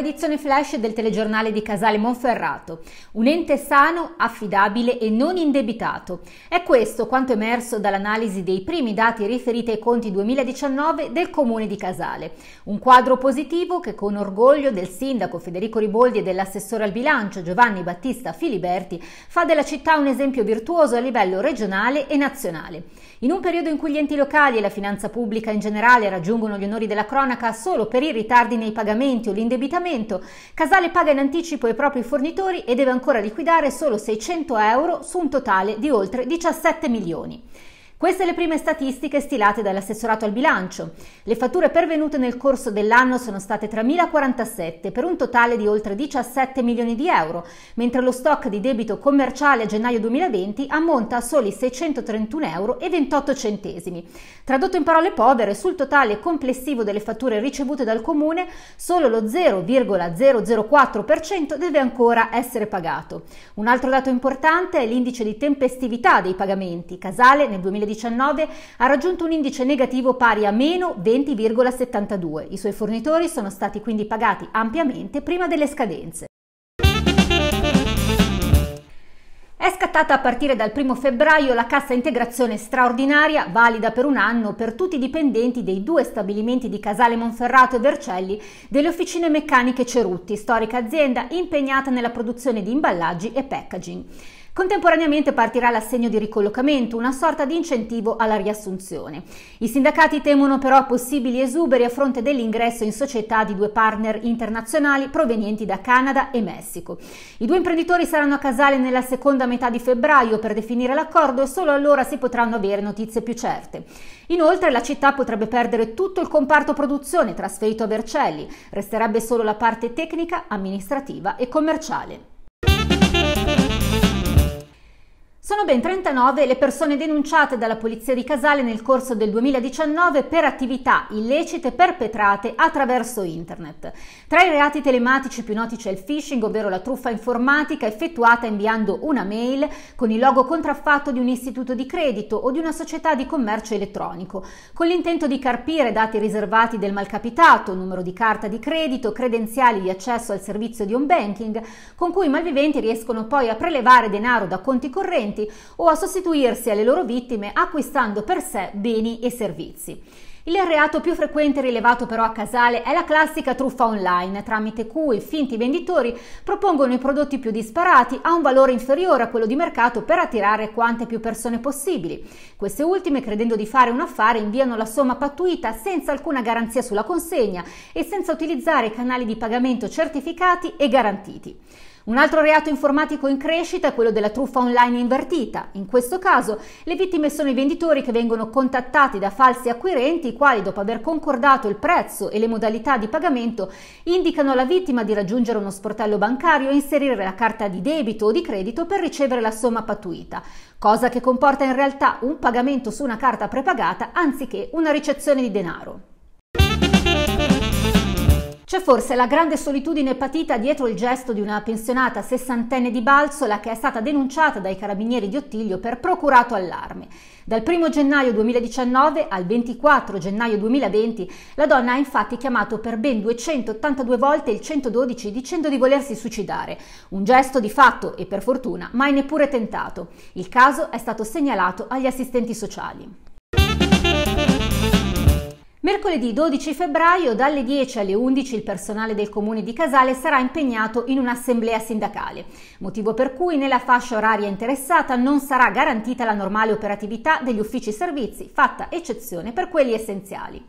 edizione flash del telegiornale di Casale Monferrato. Un ente sano, affidabile e non indebitato. È questo quanto emerso dall'analisi dei primi dati riferiti ai conti 2019 del comune di Casale. Un quadro positivo che con orgoglio del sindaco Federico Riboldi e dell'assessore al bilancio Giovanni Battista Filiberti fa della città un esempio virtuoso a livello regionale e nazionale. In un periodo in cui gli enti locali e la finanza pubblica in generale raggiungono gli onori della cronaca solo per i ritardi nei pagamenti o l'indebitamento, pagamento. Casale paga in anticipo i propri fornitori e deve ancora liquidare solo 600 euro su un totale di oltre 17 milioni. Queste le prime statistiche stilate dall'assessorato al bilancio. Le fatture pervenute nel corso dell'anno sono state 3.047 per un totale di oltre 17 milioni di euro, mentre lo stock di debito commerciale a gennaio 2020 ammonta a soli 631,28 euro. Tradotto in parole povere, sul totale complessivo delle fatture ricevute dal comune, solo lo 0,004% deve ancora essere pagato. Un altro dato importante è l'indice di tempestività dei pagamenti. Casale nel 2019 ha raggiunto un indice negativo pari a meno 20,72. I suoi fornitori sono stati quindi pagati ampiamente prima delle scadenze. È scattata a partire dal 1 febbraio la cassa integrazione straordinaria, valida per un anno per tutti i dipendenti dei due stabilimenti di Casale Monferrato e Vercelli delle officine meccaniche Cerutti, storica azienda impegnata nella produzione di imballaggi e packaging. Contemporaneamente partirà l'assegno di ricollocamento, una sorta di incentivo alla riassunzione. I sindacati temono però possibili esuberi a fronte dell'ingresso in società di due partner internazionali provenienti da Canada e Messico. I due imprenditori saranno a Casale nella seconda metà di febbraio per definire l'accordo e solo allora si potranno avere notizie più certe. Inoltre la città potrebbe perdere tutto il comparto produzione trasferito a Vercelli, resterebbe solo la parte tecnica, amministrativa e commerciale. Sono ben 39 le persone denunciate dalla Polizia di Casale nel corso del 2019 per attività illecite perpetrate attraverso internet. Tra i reati telematici più noti c'è il phishing, ovvero la truffa informatica effettuata inviando una mail con il logo contraffatto di un istituto di credito o di una società di commercio elettronico, con l'intento di carpire dati riservati del malcapitato, numero di carta di credito, credenziali di accesso al servizio di home banking, con cui i malviventi riescono poi a prelevare denaro da conti correnti clienti o a sostituirsi alle loro vittime acquistando per sé beni e servizi. Il reato più frequente rilevato però a Casale è la classica truffa online, tramite cui finti venditori propongono i prodotti più disparati a un valore inferiore a quello di mercato per attirare quante più persone possibili. Queste ultime, credendo di fare un affare, inviano la somma pattuita senza alcuna garanzia sulla consegna e senza utilizzare canali di pagamento certificati e garantiti. Un altro reato informatico in crescita è quello della truffa online invertita. In questo caso le vittime sono i venditori che vengono contattati da falsi acquirenti i quali dopo aver concordato il prezzo e le modalità di pagamento indicano alla vittima di raggiungere uno sportello bancario e inserire la carta di debito o di credito per ricevere la somma pattuita, cosa che comporta in realtà un pagamento su una carta prepagata anziché una ricezione di denaro. C'è forse la grande solitudine patita dietro il gesto di una pensionata sessantenne di Balsola che è stata denunciata dai carabinieri di Ottiglio per procurato allarme. Dal 1 gennaio 2019 al 24 gennaio 2020 la donna ha infatti chiamato per ben 282 volte il 112 dicendo di volersi suicidare, un gesto di fatto e per fortuna mai neppure tentato. Il caso è stato segnalato agli assistenti sociali. Mercoledì 12 febbraio dalle 10 alle 11 il personale del comune di Casale sarà impegnato in un'assemblea sindacale, motivo per cui nella fascia oraria interessata non sarà garantita la normale operatività degli uffici servizi, fatta eccezione per quelli essenziali.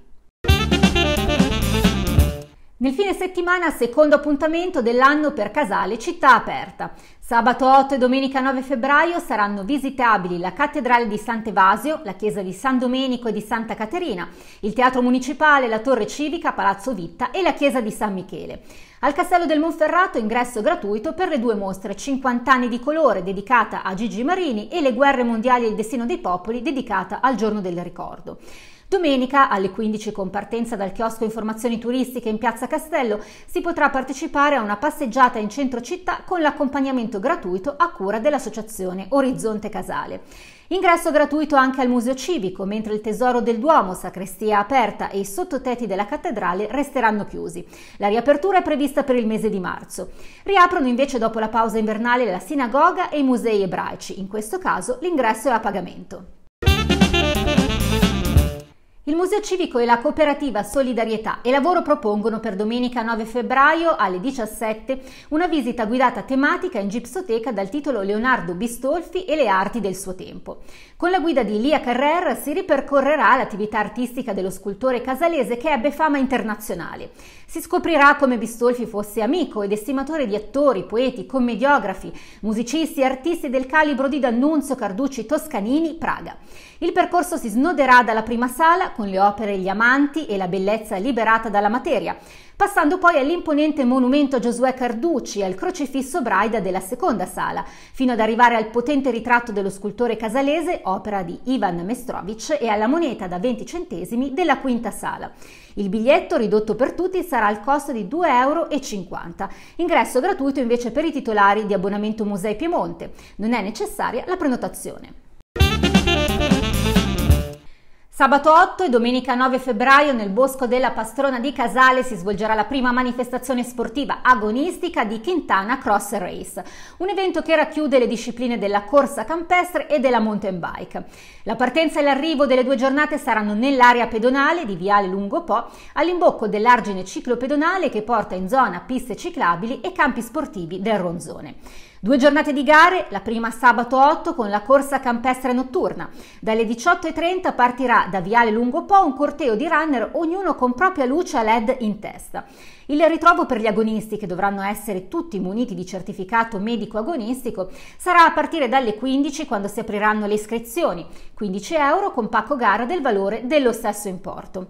Nel fine settimana, secondo appuntamento dell'anno per Casale Città Aperta. Sabato 8 e domenica 9 febbraio saranno visitabili la Cattedrale di Sant'Evasio, la Chiesa di San Domenico e di Santa Caterina, il Teatro Municipale, la Torre Civica, Palazzo Vitta e la Chiesa di San Michele. Al Castello del Monferrato ingresso gratuito per le due mostre 50 anni di colore dedicata a Gigi Marini e le guerre mondiali e il destino dei popoli dedicata al giorno del ricordo. Domenica alle 15 con partenza dal chiosco Informazioni Turistiche in Piazza Castello si potrà partecipare a una passeggiata in centro città con l'accompagnamento gratuito a cura dell'associazione Orizzonte Casale. Ingresso gratuito anche al Museo Civico, mentre il Tesoro del Duomo, sacrestia aperta e i sottoteti della cattedrale resteranno chiusi. La riapertura è prevista per il mese di marzo. Riaprono invece dopo la pausa invernale la sinagoga e i musei ebraici, in questo caso l'ingresso è a pagamento. Il Museo Civico e la cooperativa Solidarietà e Lavoro propongono per domenica 9 febbraio alle 17 una visita guidata tematica in gipsoteca dal titolo Leonardo Bistolfi e le arti del suo tempo. Con la guida di Lia Carrer si ripercorrerà l'attività artistica dello scultore casalese che ebbe fama internazionale. Si scoprirà come Bistolfi fosse amico ed estimatore di attori, poeti, commediografi, musicisti e artisti del calibro di D'Annunzio, Carducci, Toscanini, Praga. Il percorso si snoderà dalla prima sala con le opere Gli amanti e la bellezza liberata dalla materia, passando poi all'imponente monumento a Giosuè Carducci e al crocifisso Braida della seconda sala, fino ad arrivare al potente ritratto dello scultore casalese, opera di Ivan Mestrovic, e alla moneta da 20 centesimi della quinta sala. Il biglietto ridotto per tutti sarà al costo di 2,50 euro. Ingresso gratuito invece per i titolari di abbonamento Musei Piemonte. Non è necessaria la prenotazione. Sabato 8 e domenica 9 febbraio nel Bosco della Pastrona di Casale si svolgerà la prima manifestazione sportiva agonistica di Quintana Cross Race, un evento che racchiude le discipline della corsa campestre e della mountain bike. La partenza e l'arrivo delle due giornate saranno nell'area pedonale di Viale Lungo Po, all'imbocco dell'argine ciclopedonale che porta in zona piste ciclabili e campi sportivi del Ronzone. Due giornate di gare, la prima sabato 8 con la corsa campestre notturna. Dalle 18.30 partirà da Viale Lungo Po un corteo di runner, ognuno con propria luce a LED in testa. Il ritrovo per gli agonisti, che dovranno essere tutti muniti di certificato medico agonistico, sarà a partire dalle 15 quando si apriranno le iscrizioni, 15 euro con pacco gara del valore dello stesso importo.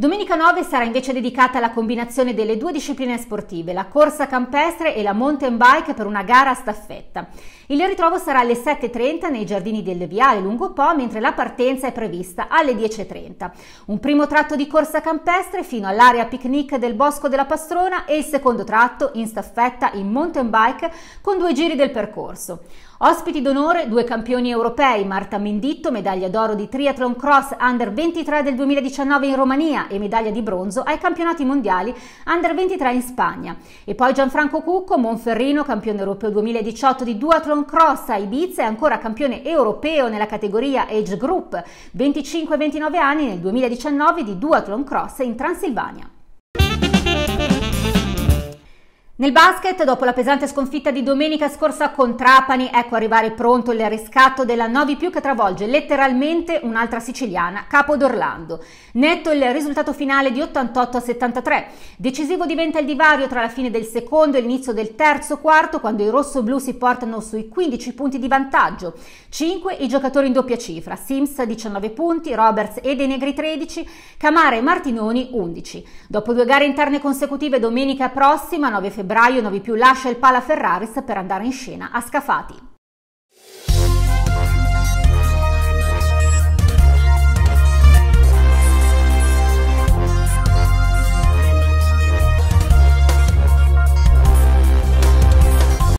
Domenica 9 sarà invece dedicata alla combinazione delle due discipline sportive, la corsa campestre e la mountain bike per una gara a staffetta. Il ritrovo sarà alle 7.30 nei giardini del Viale Lungo Po, mentre la partenza è prevista alle 10.30. Un primo tratto di corsa campestre fino all'area picnic del Bosco della Pastrona e il secondo tratto in staffetta in mountain bike con due giri del percorso. Ospiti d'onore due campioni europei, Marta Menditto, medaglia d'oro di triathlon cross under 23 del 2019 in Romania e medaglia di bronzo ai campionati mondiali under 23 in Spagna. E poi Gianfranco Cucco, Monferrino, campione europeo 2018 di duathlon cross a Ibiza e ancora campione europeo nella categoria Age Group 25-29 anni nel 2019 di duathlon cross in Transilvania. Nel basket, dopo la pesante sconfitta di domenica scorsa con Trapani, ecco arrivare pronto il riscatto della Novi Più che travolge letteralmente un'altra siciliana, Capo d'Orlando. Netto il risultato finale di 88 a 73. Decisivo diventa il divario tra la fine del secondo e l'inizio del terzo quarto, quando i rossoblù si portano sui 15 punti di vantaggio. 5 i giocatori in doppia cifra, Sims 19 punti, Roberts e De Negri 13, Camare e Martinoni 11. Dopo due gare interne consecutive domenica prossima, 9 febbraio, febbraio Novi Più lascia il Pala Ferraris per andare in scena a Scafati.